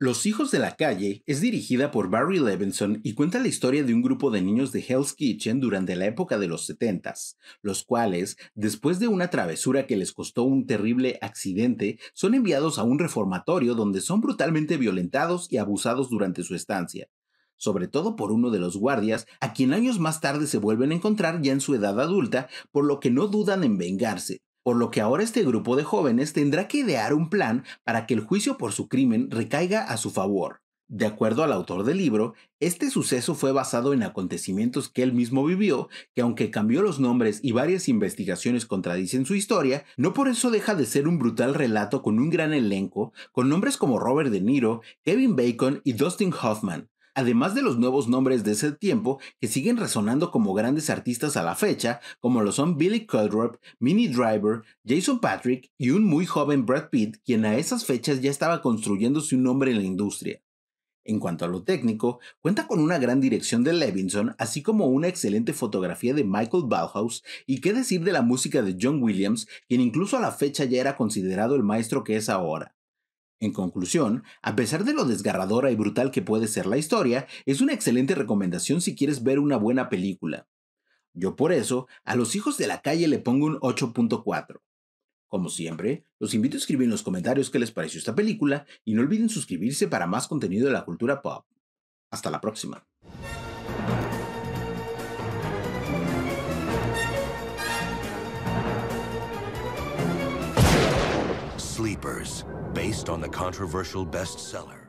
Los Hijos de la Calle es dirigida por Barry Levinson y cuenta la historia de un grupo de niños de Hell's Kitchen durante la época de los 70s, los cuales, después de una travesura que les costó un terrible accidente, son enviados a un reformatorio donde son brutalmente violentados y abusados durante su estancia, sobre todo por uno de los guardias, a quien años más tarde se vuelven a encontrar ya en su edad adulta, por lo que no dudan en vengarse, por lo que ahora este grupo de jóvenes tendrá que idear un plan para que el juicio por su crimen recaiga a su favor. De acuerdo al autor del libro, este suceso fue basado en acontecimientos que él mismo vivió, que aunque cambió los nombres y varias investigaciones contradicen su historia, no por eso deja de ser un brutal relato con un gran elenco, con nombres como Robert De Niro, Kevin Bacon y Dustin Hoffman, además de los nuevos nombres de ese tiempo que siguen resonando como grandes artistas a la fecha, como lo son Billy Caldrop, Minnie Driver, Jason Patrick y un muy joven Brad Pitt, quien a esas fechas ya estaba construyéndose un nombre en la industria. En cuanto a lo técnico, cuenta con una gran dirección de Levinson, así como una excelente fotografía de Michael Bauhaus, y qué decir de la música de John Williams, quien incluso a la fecha ya era considerado el maestro que es ahora. En conclusión, a pesar de lo desgarradora y brutal que puede ser la historia, es una excelente recomendación si quieres ver una buena película. Yo por eso, a los hijos de la calle le pongo un 8.4. Como siempre, los invito a escribir en los comentarios qué les pareció esta película y no olviden suscribirse para más contenido de la cultura pop. Hasta la próxima. Sleepers, based on the controversial bestseller.